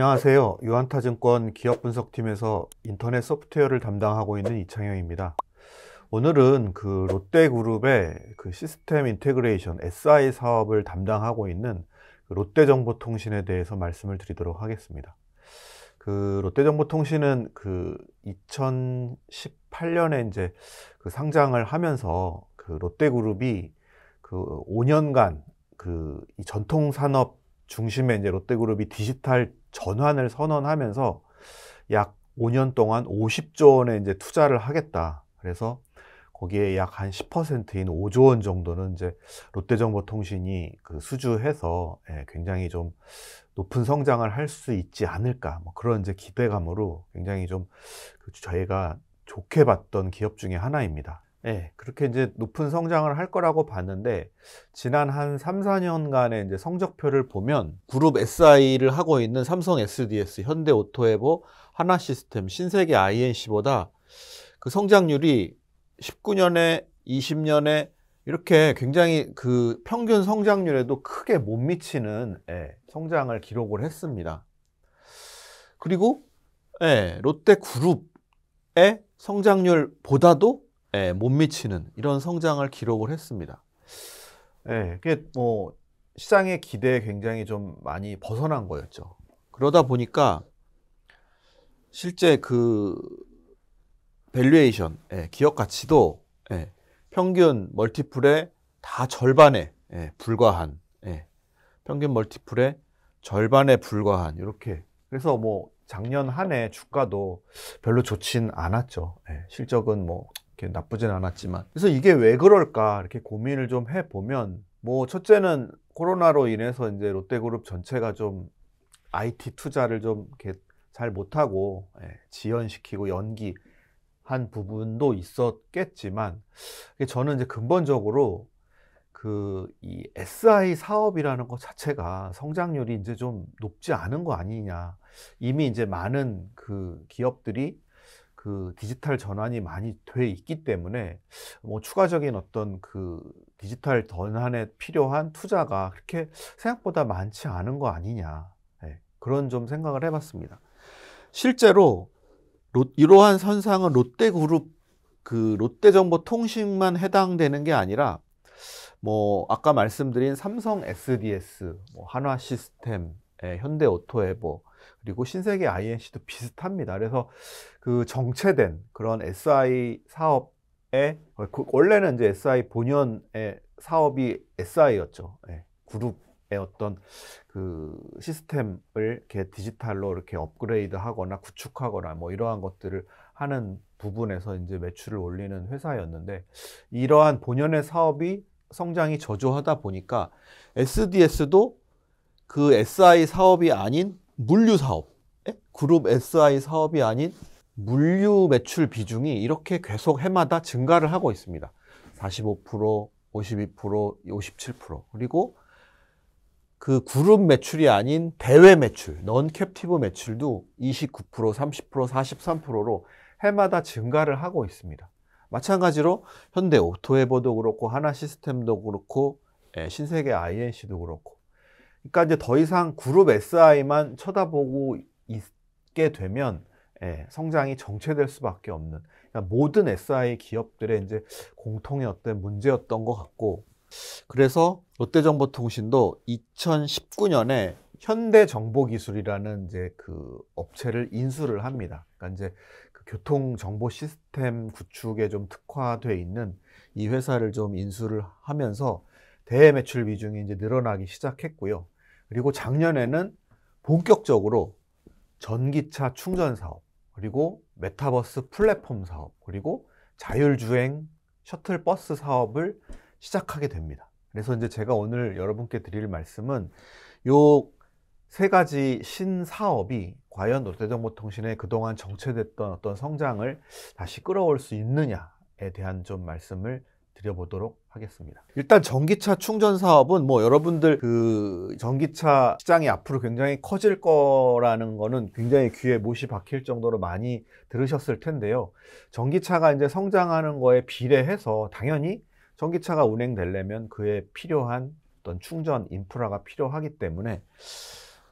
안녕하세요. 유한타증권 기업분석팀에서 인터넷 소프트웨어를 담당하고 있는 이창영입니다. 오늘은 그 롯데그룹의 그 시스템 인테그레이션 SI 사업을 담당하고 있는 그 롯데정보통신에 대해서 말씀을 드리도록 하겠습니다. 그 롯데정보통신은 그 2018년에 이제 그 상장을 하면서 그 롯데그룹이 그 5년간 그이 전통 산업 중심의 이제 롯데그룹이 디지털 전환을 선언하면서 약 5년 동안 50조 원의 이제 투자를 하겠다. 그래서 거기에 약 한 10%인 5조 원 정도는 이제 롯데정보통신이 그 수주해서 예, 굉장히 좀 높은 성장을 할 수 있지 않을까 뭐 그런 이제 기대감으로 굉장히 좀 그 저희가 좋게 봤던 기업 중에 하나입니다. 예, 그렇게 이제 높은 성장을 할 거라고 봤는데 지난 한 3, 4년간의 이제 성적표를 보면 그룹 SI를 하고 있는 삼성 SDS, 현대 오토에보, 하나시스템, 신세계 INC보다 그 성장률이 19년에 20년에 이렇게 굉장히 그 평균 성장률에도 크게 못 미치는 예, 성장을 기록을 했습니다. 그리고 예, 롯데 그룹의 성장률보다도 예, 못 미치는 이런 성장을 기록을 했습니다. 예, 그게 뭐 시장의 기대에 굉장히 좀 많이 벗어난 거였죠. 그러다 보니까 실제 그 밸류에이션, 예, 기업 가치도 예, 평균 멀티플의 다 절반에 예, 불과한 예, 평균 멀티플의 절반에 불과한 이렇게 그래서 뭐 작년 한 해 주가도 별로 좋진 않았죠. 예, 실적은 뭐 이렇게 나쁘진 않았지만 그래서 이게 왜 그럴까 이렇게 고민을 좀 해보면 뭐 첫째는 코로나로 인해서 이제 롯데그룹 전체가 좀 IT 투자를 좀 이렇게 잘 못하고 예, 지연시키고 연기 한 부분도 있었겠지만 저는 이제 근본적으로 그 이 SI 사업이라는 것 자체가 성장률이 이제 좀 높지 않은 거 아니냐 이미 이제 많은 그 기업들이 그 디지털 전환이 많이 돼 있기 때문에 뭐 추가적인 어떤 그 디지털 전환에 필요한 투자가 그렇게 생각보다 많지 않은 거 아니냐 네, 그런 좀 생각을 해봤습니다. 실제로 이러한 선상은 롯데그룹 그 롯데정보통신만 해당되는 게 아니라 뭐 아까 말씀드린 삼성 SDS, 뭐 한화시스템, 예, 현대오토에뭐 그리고 신세계 INC도 비슷합니다. 그래서 그 정체된 그런 SI 사업에 그 원래는 이제 SI 본연의 사업이 SI였죠. 예, 그룹의 어떤 그 시스템을 이렇게 디지털로 이렇게 업그레이드하거나 구축하거나 뭐 이러한 것들을 하는 부분에서 이제 매출을 올리는 회사였는데 이러한 본연의 사업이 성장이 저조하다 보니까 SDS도 그 SI 사업이 아닌 물류 사업, 그룹 SI 사업이 아닌 물류 매출 비중이 이렇게 계속 해마다 증가를 하고 있습니다. 45%, 52%, 57%. 그리고 그 그룹 매출이 아닌 대외 매출, 넌 캡티브 매출도 29%, 30%, 43%로 해마다 증가를 하고 있습니다. 마찬가지로 현대 오토에버도 그렇고 하나 시스템도 그렇고 신세계 INC도 그렇고 그러니까 이제 더 이상 그룹 SI만 쳐다보고 있게 되면 예, 성장이 정체될 수밖에 없는 그러니까 모든 SI 기업들의 이제 공통의 어떤 문제였던 것 같고 그래서 롯데정보통신도 2019년에 현대정보기술이라는 이제 그 업체를 인수를 합니다. 그러니까 이제 그 교통정보 시스템 구축에 좀 특화돼 있는 이 회사를 좀 인수를 하면서 대외 매출 비중이 이제 늘어나기 시작했고요. 그리고 작년에는 본격적으로 전기차 충전 사업, 그리고 메타버스 플랫폼 사업, 그리고 자율주행 셔틀 버스 사업을 시작하게 됩니다. 그래서 이제 제가 오늘 여러분께 드릴 말씀은 요 세 가지 신사업이 과연 롯데정보통신의 그동안 정체됐던 어떤 성장을 다시 끌어올 수 있느냐에 대한 좀 말씀을 드려보도록 하겠습니다. 일단 전기차 충전 사업은 뭐 여러분들 그 전기차 시장이 앞으로 굉장히 커질 거라는 거는 굉장히 귀에 못이 박힐 정도로 많이 들으셨을 텐데요. 전기차가 이제 성장하는 거에 비례해서 당연히 전기차가 운행되려면 그에 필요한 어떤 충전 인프라가 필요하기 때문에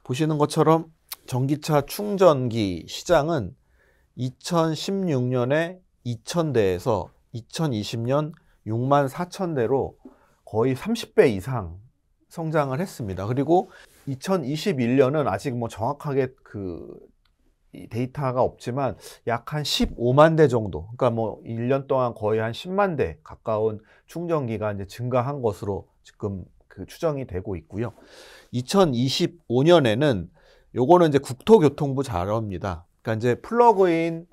보시는 것처럼 전기차 충전기 시장은 2016년에 2000대에서 2020년 6만 4천 대로 거의 30배 이상 성장을 했습니다. 그리고 2021년은 아직 뭐 정확하게 그 데이터가 없지만 약 한 15만 대 정도, 그러니까 뭐 1년 동안 거의 한 10만 대 가까운 충전기가 이제 증가한 것으로 지금 그 추정이 되고 있고요. 2025년에는 요거는 이제 국토교통부 자료입니다. 그러니까 이제 플러그인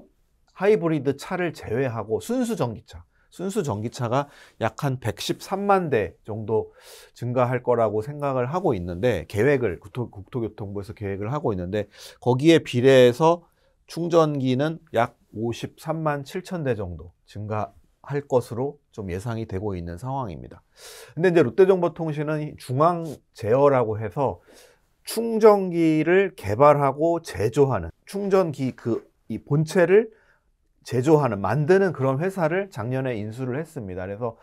하이브리드 차를 제외하고 순수 전기차, 순수 전기차가 약 한 113만 대 정도 증가할 거라고 생각을 하고 있는데 계획을 국토, 교통부에서 계획을 하고 있는데 거기에 비례해서 충전기는 약 53만 7천 대 정도 증가할 것으로 좀 예상이 되고 있는 상황입니다. 근데 이제 롯데정보통신은 중앙 제어라고 해서 충전기를 개발하고 제조하는 충전기 그 이 본체를 제조하는 만드는 그런 회사를 작년에 인수를 했습니다. 그래서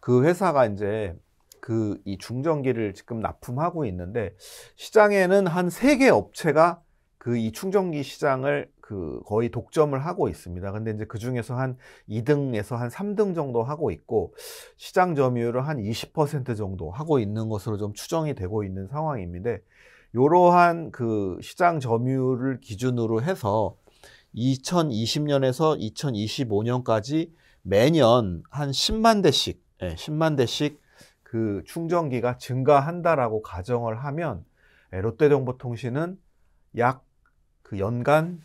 그 회사가 이제 그 이 충전기를 지금 납품하고 있는데 시장에는 한 세 개 업체가 그 이 충전기 시장을 그 거의 독점을 하고 있습니다. 근데 이제 그 중에서 한 2등에서 한 3등 정도 하고 있고 시장 점유율을 한 20% 정도 하고 있는 것으로 좀 추정이 되고 있는 상황입니다 이러한 그 시장 점유율을 기준으로 해서 2020년에서 2025년까지 매년 한 10만 대씩, 예, 10만 대씩 그 충전기가 증가한다라고 가정을 하면 예, 롯데정보통신은 약 그 연간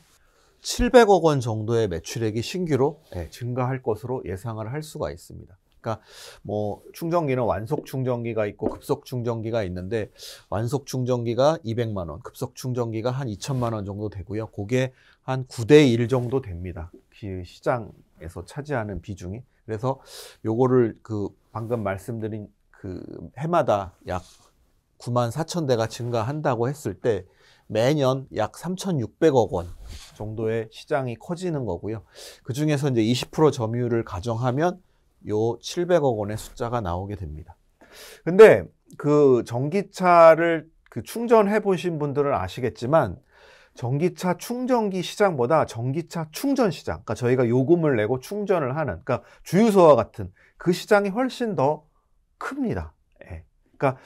700억 원 정도의 매출액이 신규로 예, 증가할 것으로 예상을 할 수가 있습니다. 그러니까 뭐 충전기는 완속 충전기가 있고 급속 충전기가 있는데 완속 충전기가 200만 원, 급속 충전기가 한 2천만 원 정도 되고요. 그게 한 9대 1 정도 됩니다. 그 시장에서 차지하는 비중이. 그래서 요거를 그 방금 말씀드린 그 해마다 약 9만 4천 대가 증가한다고 했을 때 매년 약 3,600억 원 정도의 시장이 커지는 거고요. 그 중에서 이제 20% 점유율을 가정하면 요 700억 원의 숫자가 나오게 됩니다. 근데 그 전기차를 그 충전해 보신 분들은 아시겠지만 전기차 충전기 시장보다 전기차 충전 시장, 그러니까 저희가 요금을 내고 충전을 하는, 그러니까 주유소와 같은 그 시장이 훨씬 더 큽니다. 예. 그러니까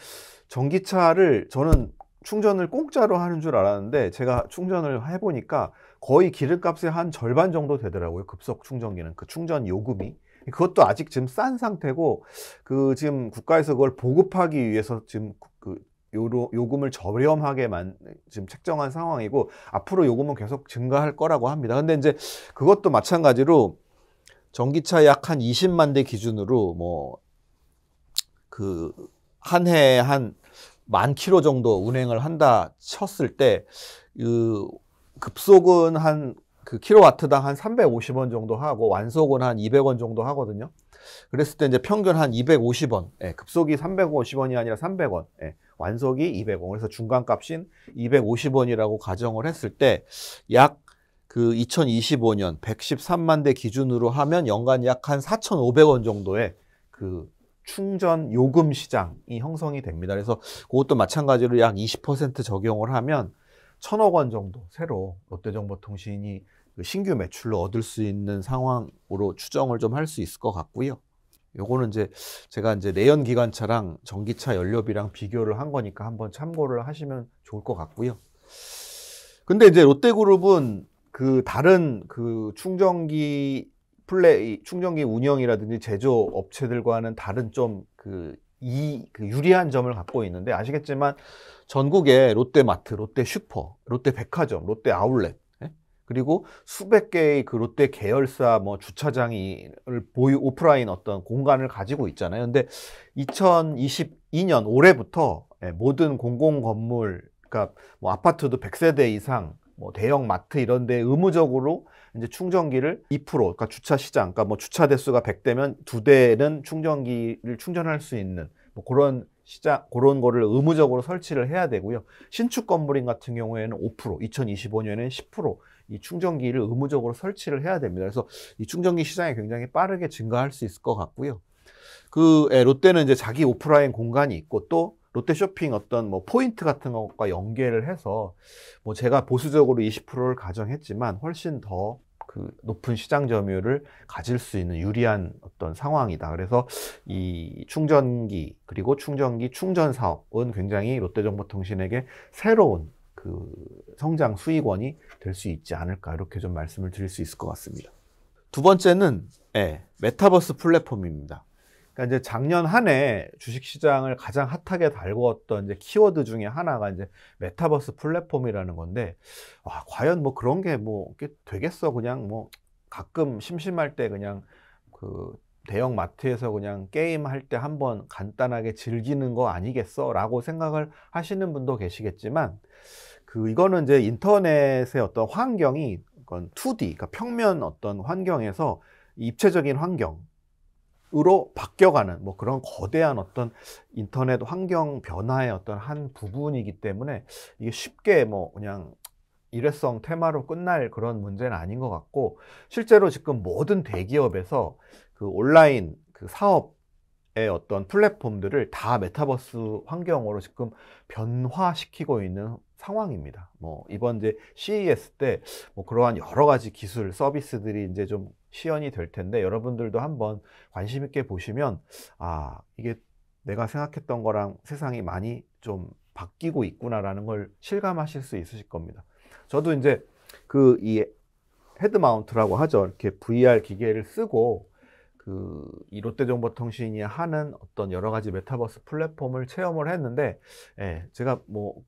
전기차를 저는 충전을 공짜로 하는 줄 알았는데 제가 충전을 해보니까 거의 기름값의 한 절반 정도 되더라고요. 급속 충전기는 그 충전 요금이. 그것도 아직 지금 싼 상태고 그 지금 국가에서 그걸 보급하기 위해서 지금 그 요로, 요금을 저렴하게 만, 지금 책정한 상황이고 앞으로 요금은 계속 증가할 거라고 합니다. 근데 이제 그것도 마찬가지로 전기차 약 한 20만 대 기준으로 뭐 그 한 해에 한만 킬로 정도 운행을 한다 쳤을 때그 급속은 한그 킬로와트당 한 350원 정도 하고 완속은 한 200원 정도 하거든요. 그랬을 때 이제 평균 한 250원, 예, 급속이 350원이 아니라 300원, 예, 완속이 200원. 그래서 중간값인 250원이라고 가정을 했을 때 약 그 2025년 113만 대 기준으로 하면 연간 약 한 4,500원 정도의 그 충전 요금 시장이 형성이 됩니다. 그래서 그것도 마찬가지로 약 20% 적용을 하면 천억 원 정도 새로 롯데정보통신이 그 신규 매출로 얻을 수 있는 상황으로 추정을 좀 할 수 있을 것 같고요. 요거는 이제 제가 이제 내연 기관차랑 전기차 연료비랑 비교를 한 거니까 한번 참고를 하시면 좋을 것 같고요. 근데 이제 롯데그룹은 그 다른 그 충전기 플레이 충전기 운영이라든지 제조 업체들과는 다른 좀 그 이그 유리한 점을 갖고 있는데 아시겠지만 전국에 롯데마트, 롯데슈퍼, 롯데백화점, 롯데아울렛 그리고 수백 개의 그 롯데 계열사 뭐 주차장을 보유 오프라인 어떤 공간을 가지고 있잖아요. 근데 2022년 올해부터 예, 모든 공공 건물 그러니까 뭐 아파트도 100세대 이상 뭐 대형 마트 이런 데 의무적으로 이제 충전기를 2% 그러니까 주차 시장 그러니까 뭐 주차 대수가 100대면 두 대는 충전기를 충전할 수 있는 뭐 그런 시장 그런 거를 의무적으로 설치를 해야 되고요. 신축 건물인 같은 경우에는 5%, 2025년에는 10%, 이 충전기를 의무적으로 설치를 해야 됩니다. 그래서 이 충전기 시장이 굉장히 빠르게 증가할 수 있을 것 같고요. 그 예, 롯데는 이제 자기 오프라인 공간이 있고 또 롯데 쇼핑 어떤 뭐 포인트 같은 것과 연계를 해서 뭐 제가 보수적으로 20%를 가정했지만 훨씬 더 그 높은 시장 점유율을 가질 수 있는 유리한 어떤 상황이다. 그래서 이 충전기 그리고 충전기 충전 사업은 굉장히 롯데정보통신에게 새로운 그 성장 수익원이 될 수 있지 않을까 이렇게 좀 말씀을 드릴 수 있을 것 같습니다. 두 번째는 예, 메타버스 플랫폼입니다. 그러니까 이제 작년 한 해 주식 시장을 가장 핫하게 달구었던 이제 키워드 중에 하나가 이제 메타버스 플랫폼이라는 건데 와, 과연 뭐 그런 게 뭐 되겠어 그냥 뭐 가끔 심심할 때 그냥 그 대형 마트에서 그냥 게임 할 때 한번 간단하게 즐기는 거 아니겠어라고 생각을 하시는 분도 계시겠지만 그 이거는 이제 인터넷의 어떤 환경이 그건 2D, 그러니까 평면 어떤 환경에서 입체적인 환경으로 바뀌어가는 뭐 그런 거대한 어떤 인터넷 환경 변화의 어떤 한 부분이기 때문에 이게 쉽게 뭐 그냥 일회성 테마로 끝날 그런 문제는 아닌 것 같고 실제로 지금 모든 대기업에서 그 온라인 그 사업의 어떤 플랫폼들을 다 메타버스 환경으로 지금 변화시키고 있는 상황입니다. 뭐 이번 이제 CES 때 뭐 그러한 여러 가지 기술 서비스들이 이제 좀 시연이 될 텐데 여러분들도 한번 관심 있게 보시면 아 이게 내가 생각했던 거랑 세상이 많이 좀 바뀌고 있구나라는 걸 실감하실 수 있으실 겁니다. 저도 이제 그 이 헤드 마운트라고 하죠. 이렇게 VR 기계를 쓰고 그 이 롯데정보통신이 하는 어떤 여러 가지 메타버스 플랫폼을 체험을 했는데 예, 제가 뭐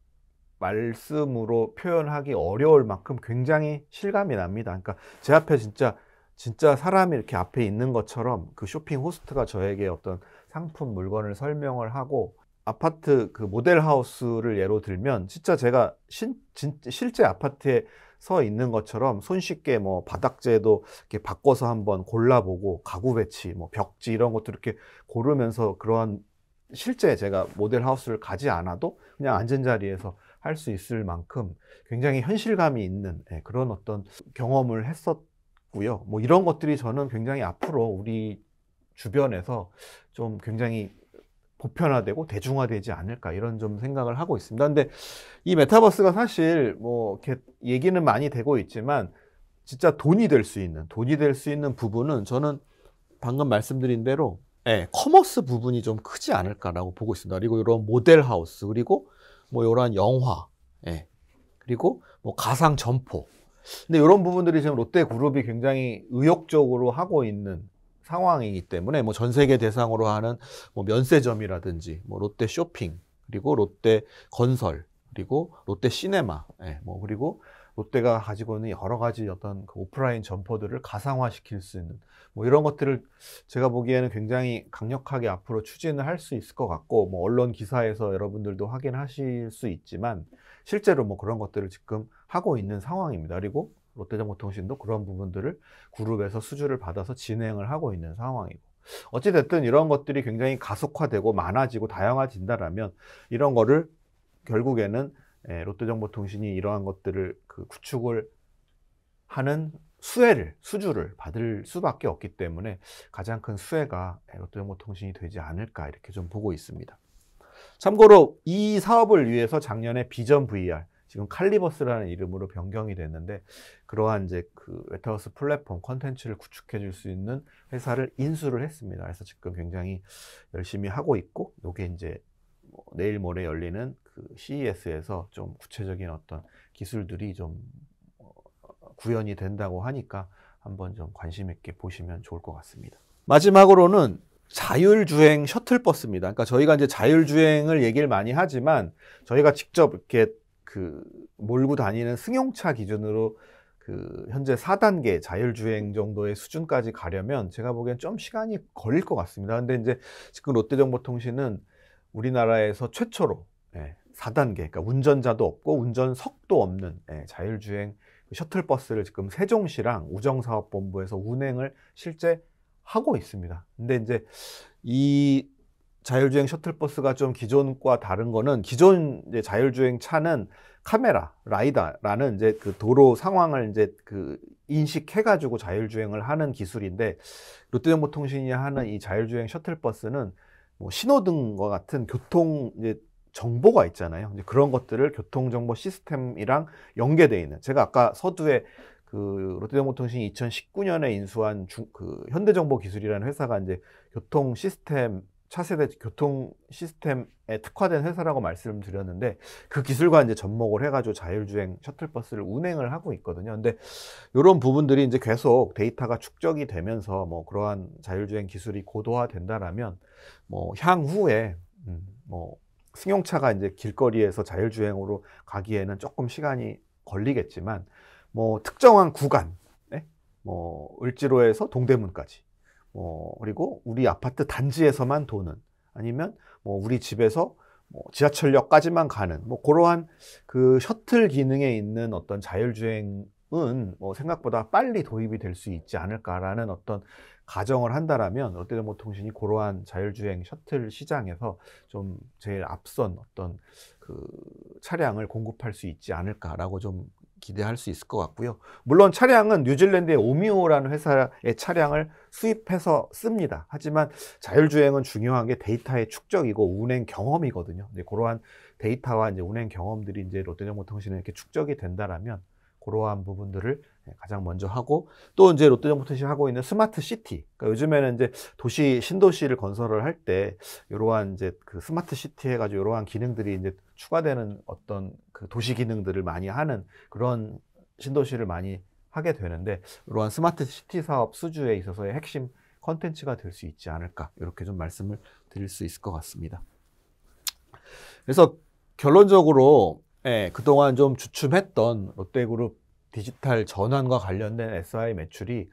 말씀으로 표현하기 어려울 만큼 굉장히 실감이 납니다. 그러니까 제 앞에 진짜 진짜 사람이 이렇게 앞에 있는 것처럼 그 쇼핑 호스트가 저에게 어떤 상품 물건을 설명을 하고 아파트 그 모델 하우스를 예로 들면 진짜 제가 신, 진, 실제 아파트에 서 있는 것처럼 손쉽게 뭐 바닥재도 이렇게 바꿔서 한번 골라보고 가구 배치, 뭐 벽지 이런 것도 이렇게 고르면서 그러한 실제 제가 모델 하우스를 가지 않아도 그냥 앉은 자리에서 할수 있을 만큼 굉장히 현실감이 있는 예, 그런 어떤 경험을 했었고요. 뭐 이런 것들이 저는 굉장히 앞으로 우리 주변에서 좀 굉장히 보편화되고 대중화되지 않을까 이런 좀 생각을 하고 있습니다. 근데 이 메타버스가 사실 뭐 이렇게 얘기는 많이 되고 있지만 진짜 돈이 될 수 있는 돈이 될 수 있는 부분은 저는 방금 말씀드린 대로 예, 커머스 부분이 좀 크지 않을까라고 보고 있습니다. 그리고 이런 모델 하우스 그리고 뭐요러한 영화, 예. 그리고 뭐 가상 점포. 근데 요런 부분들이 지금 롯데 그룹이 굉장히 의욕적으로 하고 있는 상황이기 때문에 뭐 전 세계 대상으로 하는 뭐 면세점이라든지 뭐 롯데 쇼핑 그리고 롯데 건설 그리고 롯데 시네마 예, 뭐 그리고 롯데가 가지고 있는 여러 가지 어떤 그 오프라인 점포들을 가상화시킬 수 있는 뭐 이런 것들을 제가 보기에는 굉장히 강력하게 앞으로 추진을 할 수 있을 것 같고 뭐 언론 기사에서 여러분들도 확인하실 수 있지만 실제로 뭐 그런 것들을 지금 하고 있는 상황입니다. 그리고 롯데정보통신도 그런 부분들을 그룹에서 수주를 받아서 진행을 하고 있는 상황이고 어찌됐든 이런 것들이 굉장히 가속화되고 많아지고 다양화진다라면 이런 거를 결국에는 예, 롯데정보통신이 이러한 것들을 그 구축을 하는 수혜를 수주를 받을 수밖에 없기 때문에 가장 큰 수혜가 예, 롯데정보통신이 되지 않을까 이렇게 좀 보고 있습니다. 참고로 이 사업을 위해서 작년에 비전 VR 지금 칼리버스라는 이름으로 변경이 됐는데 그러한 이제 그 웨터하우스 플랫폼 컨텐츠를 구축해 줄 수 있는 회사를 인수를 했습니다. 그래서 지금 굉장히 열심히 하고 있고 이게 이제 뭐 내일 모레 열리는 그 CES에서 좀 구체적인 어떤 기술들이 좀 어, 구현이 된다고 하니까 한번 좀 관심 있게 보시면 좋을 것 같습니다. 마지막으로는 자율주행 셔틀버스입니다. 그러니까 저희가 이제 자율주행을 얘기를 많이 하지만 저희가 직접 이렇게 그 몰고 다니는 승용차 기준으로 그 현재 4단계 자율주행 정도의 수준까지 가려면 제가 보기엔 좀 시간이 걸릴 것 같습니다. 근데 이제 지금 롯데정보통신은 우리나라에서 최초로 4단계, 예, 그러니까 운전자도 없고 운전석도 없는 예, 자율주행 그 셔틀버스를 지금 세종시랑 우정사업본부에서 운행을 실제 하고 있습니다. 근데 이제 이 자율주행 셔틀버스가 좀 기존과 다른 거는 기존 이제 자율주행 차는 카메라, 라이다라는 이제 그 도로 상황을 이제 그 인식해가지고 자율주행을 하는 기술인데 롯데정보통신이 하는 이 자율주행 셔틀버스는 뭐 신호등과 같은 교통 이제 정보가 있잖아요. 이제 그런 것들을 교통정보 시스템이랑 연계돼 있는. 제가 아까 서두에 그 롯데정보통신이 2019년에 인수한 중, 그 현대정보기술이라는 회사가 이제 교통 시스템 차세대 교통 시스템에 특화된 회사라고 말씀드렸는데 그 기술과 이제 접목을 해가지고 자율주행 셔틀버스를 운행을 하고 있거든요. 근데 이런 부분들이 이제 계속 데이터가 축적이 되면서 뭐 그러한 자율주행 기술이 고도화된다라면 뭐 향후에 음, 뭐 승용차가 이제 길거리에서 자율주행으로 가기에는 조금 시간이 걸리겠지만 뭐 특정한 구간, 뭐 을지로에서 동대문까지 어, 그리고 우리 아파트 단지에서만 도는 아니면 뭐 우리 집에서 뭐 지하철역까지만 가는 뭐 그러한 그 셔틀 기능에 있는 어떤 자율주행은 뭐 생각보다 빨리 도입이 될 수 있지 않을까라는 어떤 가정을 한다라면 롯데정보통신이 그러한 자율주행 셔틀 시장에서 좀 제일 앞선 어떤 그 차량을 공급할 수 있지 않을까라고 좀 기대할 수 있을 것 같고요. 물론 차량은 뉴질랜드의 오미오라는 회사의 차량을 수입해서 씁니다. 하지만 자율주행은 중요한 게 데이터의 축적이고 운행 경험이거든요. 이제 그러한 데이터와 이제 운행 경험들이 이제 롯데정보통신에 이렇게 축적이 된다라면 그러한 부분들을 가장 먼저 하고 또 이제 롯데정보통신 하고 있는 스마트 시티 그러니까 요즘에는 이제 도시 신도시를 건설을 할 때 이러한 이제 그 스마트 시티 해가지고 이러한 기능들이 이제 추가되는 어떤 그 도시 기능들을 많이 하는 그런 신도시를 많이 하게 되는데 이러한 스마트 시티 사업 수주에 있어서의 핵심 컨텐츠가 될 수 있지 않을까 이렇게 좀 말씀을 드릴 수 있을 것 같습니다. 그래서 결론적으로 예, 그동안 좀 주춤했던 롯데그룹 디지털 전환과 관련된 SI 매출이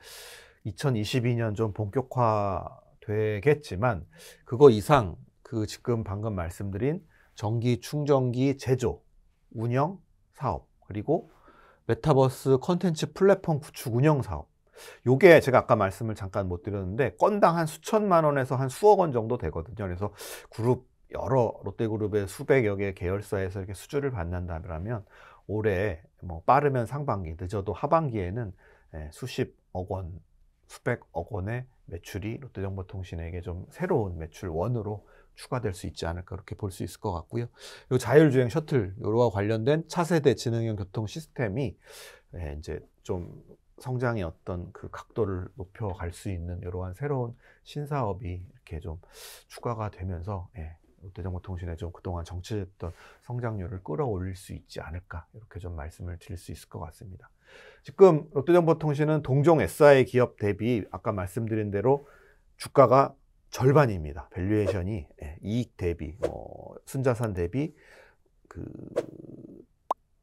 2022년 좀 본격화되겠지만 그거 이상 그 지금 방금 말씀드린 전기 충전기 제조, 운영 사업, 그리고 메타버스 컨텐츠 플랫폼 구축 운영 사업. 요게 제가 아까 말씀을 잠깐 못 드렸는데 건당 한 수천만 원에서 한 수억 원 정도 되거든요. 그래서 그룹 여러 롯데그룹의 수백여 개 계열사에서 이렇게 수주를 받는다면 올해 뭐 빠르면 상반기, 늦어도 하반기에는 예, 수십억 원, 수백억 원의 매출이 롯데정보통신에게 좀 새로운 매출원으로 추가될 수 있지 않을까 그렇게 볼 수 있을 것 같고요. 요 자율주행 셔틀 요러와 관련된 차세대 지능형 교통 시스템이 예, 이제 좀 성장의 어떤 그 각도를 높여갈 수 있는 이러한 새로운 신사업이 이렇게 좀 추가가 되면서 예, 롯데정보통신에좀 그동안 정체됐던 성장률을 끌어올릴 수 있지 않을까 이렇게 좀 말씀을 드릴 수 있을 것 같습니다. 지금 롯데정보통신은 동종 SI 기업 대비 아까 말씀드린 대로 주가가 절반입니다. 밸류에이션이 예, 이익 대비, 뭐 순자산 대비 그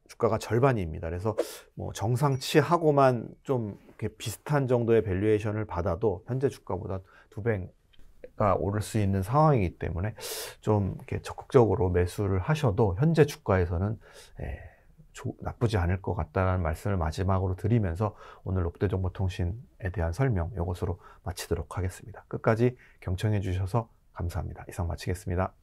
주가가 절반입니다. 그래서 뭐 정상치하고만 좀 이렇게 비슷한 정도의 밸류에이션을 받아도 현재 주가보다 두 배가 오를 수 있는 상황이기 때문에 좀 이렇게 적극적으로 매수를 하셔도 현재 주가에서는 예, 나쁘지 않을 것 같다는 말씀을 마지막으로 드리면서 오늘 롯데정보통신에 대한 설명 이것으로 마치도록 하겠습니다. 끝까지 경청해 주셔서 감사합니다. 이상 마치겠습니다.